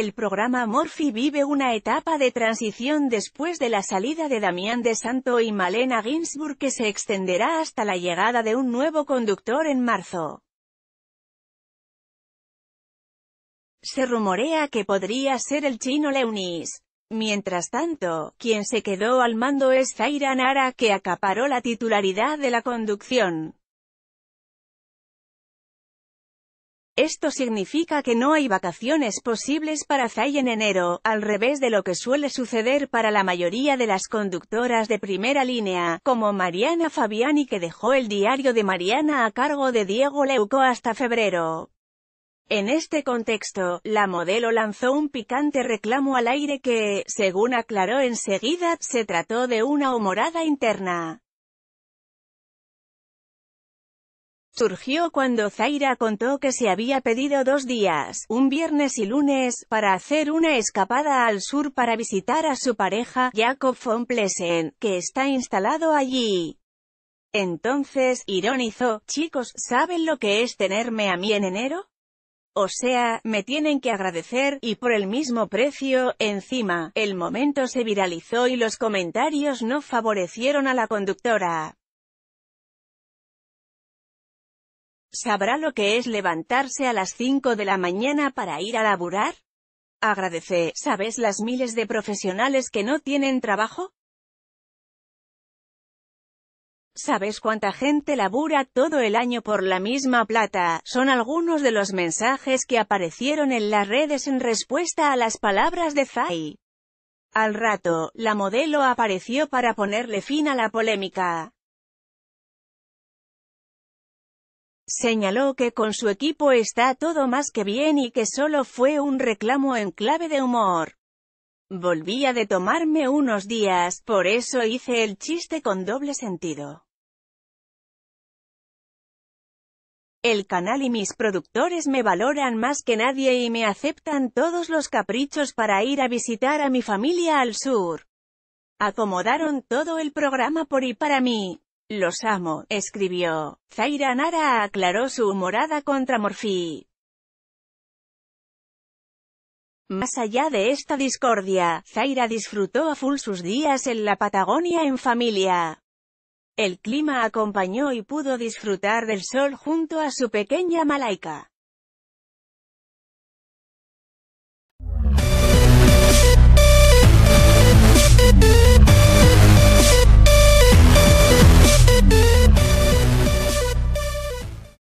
el programa Morphy vive una etapa de transición después de la salida de Damián de Santo y Malena Ginsburg que se extenderá hasta la llegada de un nuevo conductor en marzo. Se rumorea que podría ser el chino Leunis. Mientras tanto, quien se quedó al mando es Zaira Nara que acaparó la titularidad de la conducción. Esto significa que no hay vacaciones posibles para Zay en enero, al revés de lo que suele suceder para la mayoría de las conductoras de primera línea, como Mariana Fabiani que dejó el diario de Mariana a cargo de Diego Leuco hasta febrero. En este contexto, la modelo lanzó un picante reclamo al aire que, según aclaró enseguida, se trató de una humorada interna. surgió cuando Zaira contó que se había pedido dos días, un viernes y lunes, para hacer una escapada al sur para visitar a su pareja, Jacob von Plessen, que está instalado allí. Entonces, ironizó, chicos, ¿saben lo que es tenerme a mí en enero? O sea, me tienen que agradecer, y por el mismo precio, encima, el momento se viralizó y los comentarios no favorecieron a la conductora. ¿Sabrá lo que es levantarse a las 5 de la mañana para ir a laburar? Agradece, ¿sabes las miles de profesionales que no tienen trabajo? ¿Sabes cuánta gente labura todo el año por la misma plata? Son algunos de los mensajes que aparecieron en las redes en respuesta a las palabras de Zai. Al rato, la modelo apareció para ponerle fin a la polémica. Señaló que con su equipo está todo más que bien y que solo fue un reclamo en clave de humor. Volvía de tomarme unos días, por eso hice el chiste con doble sentido. El canal y mis productores me valoran más que nadie y me aceptan todos los caprichos para ir a visitar a mi familia al sur. Acomodaron todo el programa por y para mí. Los amo, escribió. Zaira Nara aclaró su morada contra Morfí. Más allá de esta discordia, Zaira disfrutó a full sus días en la Patagonia en familia. El clima acompañó y pudo disfrutar del sol junto a su pequeña Malaika.